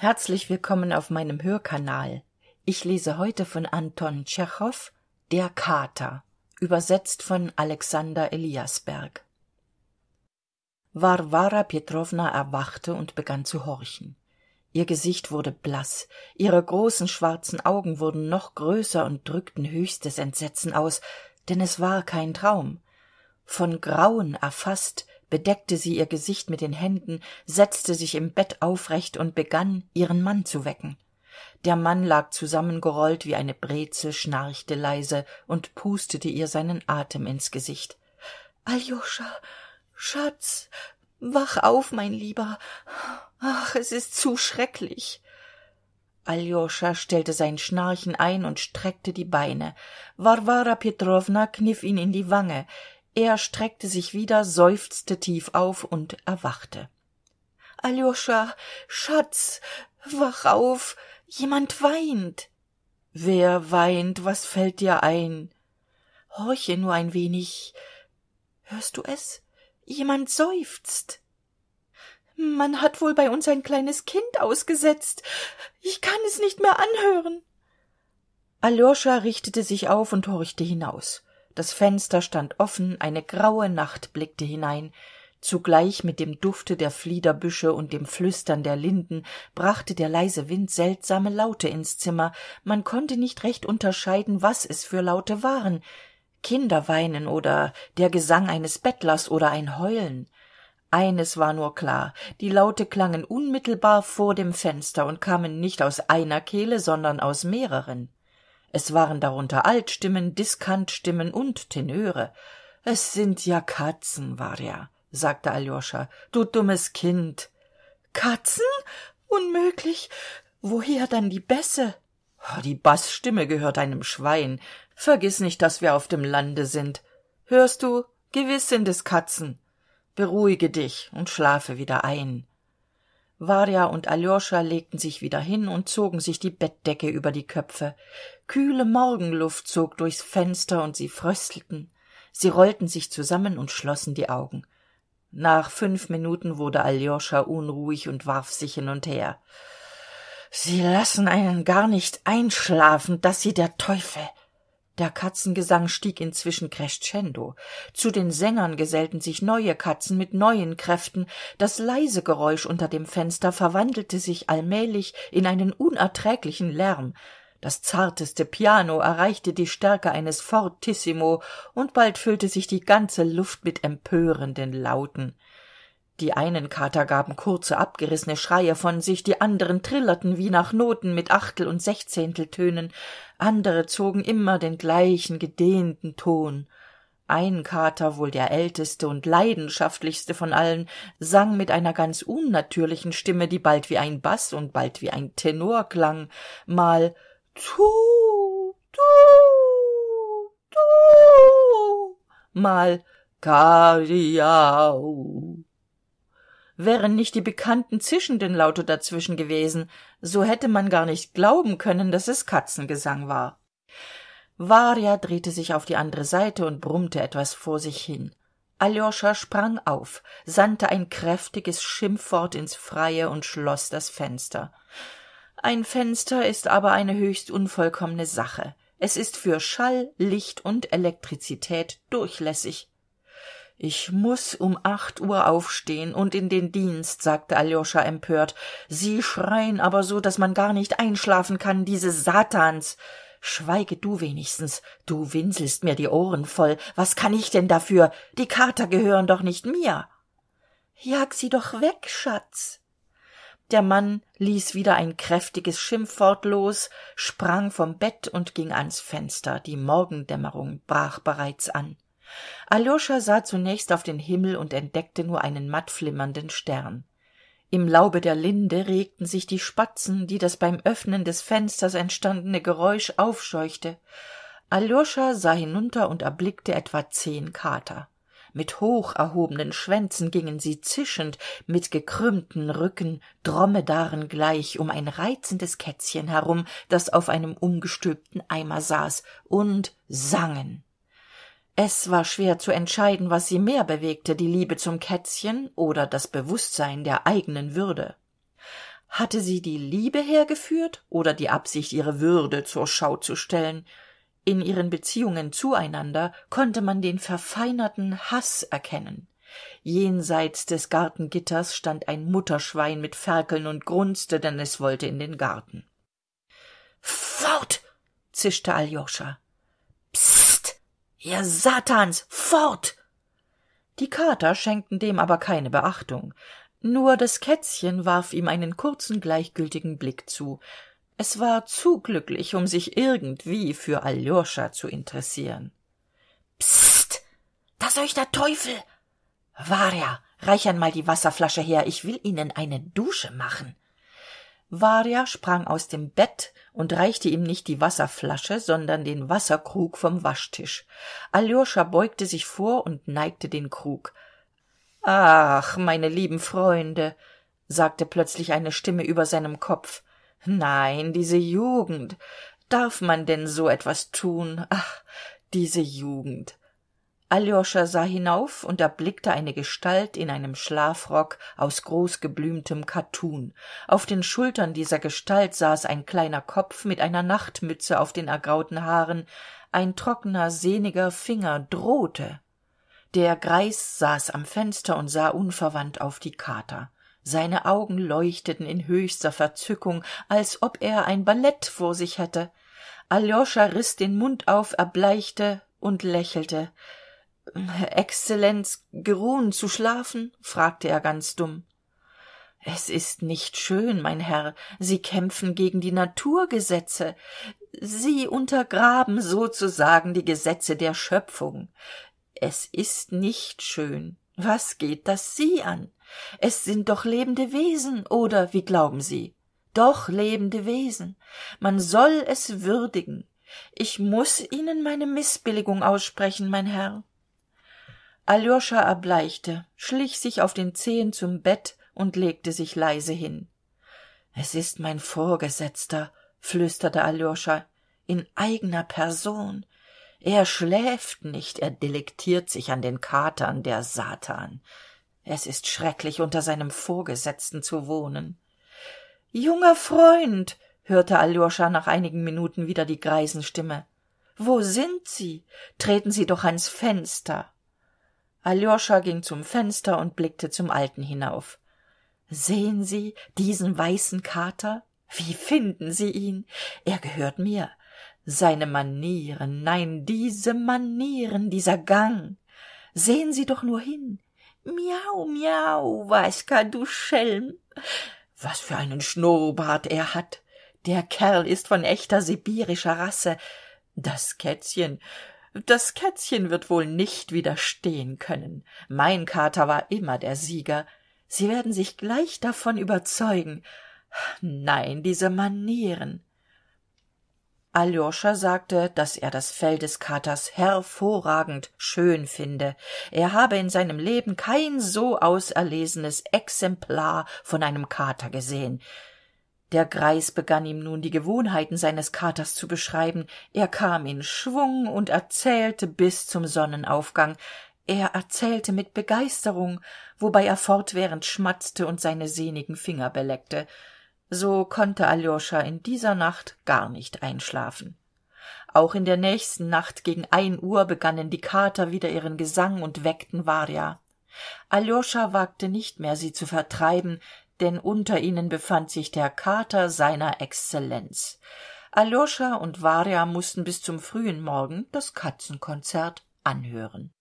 Herzlich willkommen auf meinem Hörkanal. Ich lese heute von Anton Tschechow Der Kater, übersetzt von Alexander Eliasberg. Warwara Petrowna erwachte und begann zu horchen. Ihr Gesicht wurde blass, ihre großen schwarzen Augen wurden noch größer und drückten höchstes Entsetzen aus, denn es war kein Traum. Von Grauen erfasst bedeckte sie ihr gesicht mit den händen setzte sich im bett aufrecht und begann ihren mann zu wecken der mann lag zusammengerollt wie eine brezel schnarchte leise und pustete ihr seinen atem ins gesicht »Aljoscha, schatz wach auf mein lieber ach es ist zu schrecklich Aljoscha stellte sein Schnarchen ein und streckte die Beine. Warwara Petrowna kniff ihn in die Wange er streckte sich wieder seufzte tief auf und erwachte »Aljoscha, schatz wach auf jemand weint wer weint was fällt dir ein horche nur ein wenig hörst du es jemand seufzt man hat wohl bei uns ein kleines kind ausgesetzt ich kann es nicht mehr anhören Aljoscha richtete sich auf und horchte hinaus das fenster stand offen eine graue nacht blickte hinein zugleich mit dem dufte der fliederbüsche und dem flüstern der linden brachte der leise wind seltsame laute ins zimmer man konnte nicht recht unterscheiden was es für laute waren Kinder weinen oder der gesang eines bettlers oder ein heulen eines war nur klar die laute klangen unmittelbar vor dem fenster und kamen nicht aus einer kehle sondern aus mehreren es waren darunter altstimmen diskantstimmen und tenöre es sind ja katzen warja sagte aljoscha du dummes kind katzen unmöglich woher dann die bässe die baßstimme gehört einem schwein vergiß nicht daß wir auf dem lande sind hörst du gewiß sind es katzen beruhige dich und schlafe wieder ein warja und aljoscha legten sich wieder hin und zogen sich die bettdecke über die köpfe kühle morgenluft zog durchs fenster und sie fröstelten sie rollten sich zusammen und schlossen die augen nach fünf minuten wurde aljoscha unruhig und warf sich hin und her sie lassen einen gar nicht einschlafen daß sie der teufel der katzengesang stieg inzwischen crescendo zu den sängern gesellten sich neue katzen mit neuen kräften das leise geräusch unter dem fenster verwandelte sich allmählich in einen unerträglichen lärm das zarteste piano erreichte die stärke eines fortissimo und bald füllte sich die ganze luft mit empörenden lauten die einen kater gaben kurze abgerissene schreie von sich die anderen trillerten wie nach noten mit achtel und sechzehnteltönen andere zogen immer den gleichen gedehnten ton ein kater wohl der älteste und leidenschaftlichste von allen sang mit einer ganz unnatürlichen stimme die bald wie ein Bass und bald wie ein tenor klang mal tu tu tu mal »Kariau« wären nicht die bekannten zischenden laute dazwischen gewesen so hätte man gar nicht glauben können daß es katzengesang war warja drehte sich auf die andere seite und brummte etwas vor sich hin aljoscha sprang auf sandte ein kräftiges schimpfwort ins freie und schloß das fenster ein fenster ist aber eine höchst unvollkommene sache es ist für schall licht und elektrizität durchlässig ich muß um acht uhr aufstehen und in den dienst sagte aljoscha empört sie schreien aber so daß man gar nicht einschlafen kann diese satans schweige du wenigstens du winselst mir die ohren voll was kann ich denn dafür die kater gehören doch nicht mir jag sie doch weg schatz der mann ließ wieder ein kräftiges schimpfwort los sprang vom bett und ging ans fenster die morgendämmerung brach bereits an Aljoscha sah zunächst auf den himmel und entdeckte nur einen matt flimmernden stern im laube der linde regten sich die spatzen die das beim öffnen des fensters entstandene geräusch aufscheuchte Aljoscha sah hinunter und erblickte etwa zehn kater mit hoch erhobenen schwänzen gingen sie zischend mit gekrümmtem rücken dromedaren gleich um ein reizendes kätzchen herum das auf einem umgestülpten eimer saß und sangen es war schwer zu entscheiden was sie mehr bewegte die liebe zum kätzchen oder das bewußtsein der eigenen würde hatte sie die liebe hergeführt oder die absicht ihre würde zur schau zu stellen in ihren beziehungen zueinander konnte man den verfeinerten haß erkennen jenseits des gartengitters stand ein mutterschwein mit ferkeln und grunzte denn es wollte in den garten fort zischte ihr satans fort die kater schenkten dem aber keine beachtung nur das kätzchen warf ihm einen kurzen gleichgültigen blick zu es war zu glücklich um sich irgendwie für aljoscha zu interessieren Psst! Da euch der teufel warja reich einmal die wasserflasche her ich will ihnen eine dusche machen warja sprang aus dem bett und reichte ihm nicht die wasserflasche sondern den wasserkrug vom waschtisch aljoscha beugte sich vor und neigte den krug ach meine lieben freunde sagte plötzlich eine stimme über seinem kopf nein diese jugend darf man denn so etwas tun ach diese jugend aljoscha sah hinauf und erblickte eine gestalt in einem schlafrock aus großgeblümtem kattun auf den schultern dieser gestalt saß ein kleiner kopf mit einer nachtmütze auf den ergrauten haaren ein trockener sehniger finger drohte der greis saß am fenster und sah unverwandt auf die kater seine augen leuchteten in höchster verzückung als ob er ein ballett vor sich hätte aljoscha riß den mund auf erbleichte und lächelte exzellenz geruhen zu schlafen fragte er ganz dumm es ist nicht schön mein herr sie kämpfen gegen die naturgesetze sie untergraben sozusagen die gesetze der schöpfung es ist nicht schön was geht das sie an es sind doch lebende wesen oder wie glauben sie doch lebende wesen man soll es würdigen ich muß ihnen meine mißbilligung aussprechen mein herr Aljoscha erbleichte schlich sich auf den zehen zum bett und legte sich leise hin es ist mein vorgesetzter flüsterte aljoscha in eigener person er schläft nicht er delektiert sich an den katern der satan es ist schrecklich unter seinem vorgesetzten zu wohnen junger freund hörte aljoscha nach einigen minuten wieder die greisenstimme wo sind sie treten sie doch ans fenster aljoscha ging zum fenster und blickte zum alten hinauf sehen sie diesen weißen kater wie finden sie ihn er gehört mir seine manieren nein diese manieren dieser gang sehen sie doch nur hin miau miau waska du schelm was für einen schnurrbart er hat der kerl ist von echter sibirischer rasse das kätzchen das kätzchen wird wohl nicht widerstehen können mein kater war immer der sieger sie werden sich gleich davon überzeugen nein diese manieren aljoscha sagte daß er das fell des katers hervorragend schön finde er habe in seinem leben kein so auserlesenes exemplar von einem kater gesehen der greis begann ihm nun die gewohnheiten seines katers zu beschreiben er kam in schwung und erzählte bis zum sonnenaufgang er erzählte mit begeisterung wobei er fortwährend schmatzte und seine sehnigen finger beleckte so konnte aljoscha in dieser nacht gar nicht einschlafen auch in der nächsten nacht gegen ein uhr begannen die kater wieder ihren gesang und weckten warja aljoscha wagte nicht mehr sie zu vertreiben denn unter ihnen befand sich der kater seiner exzellenz aljoscha und warja mußten bis zum frühen morgen das katzenkonzert anhören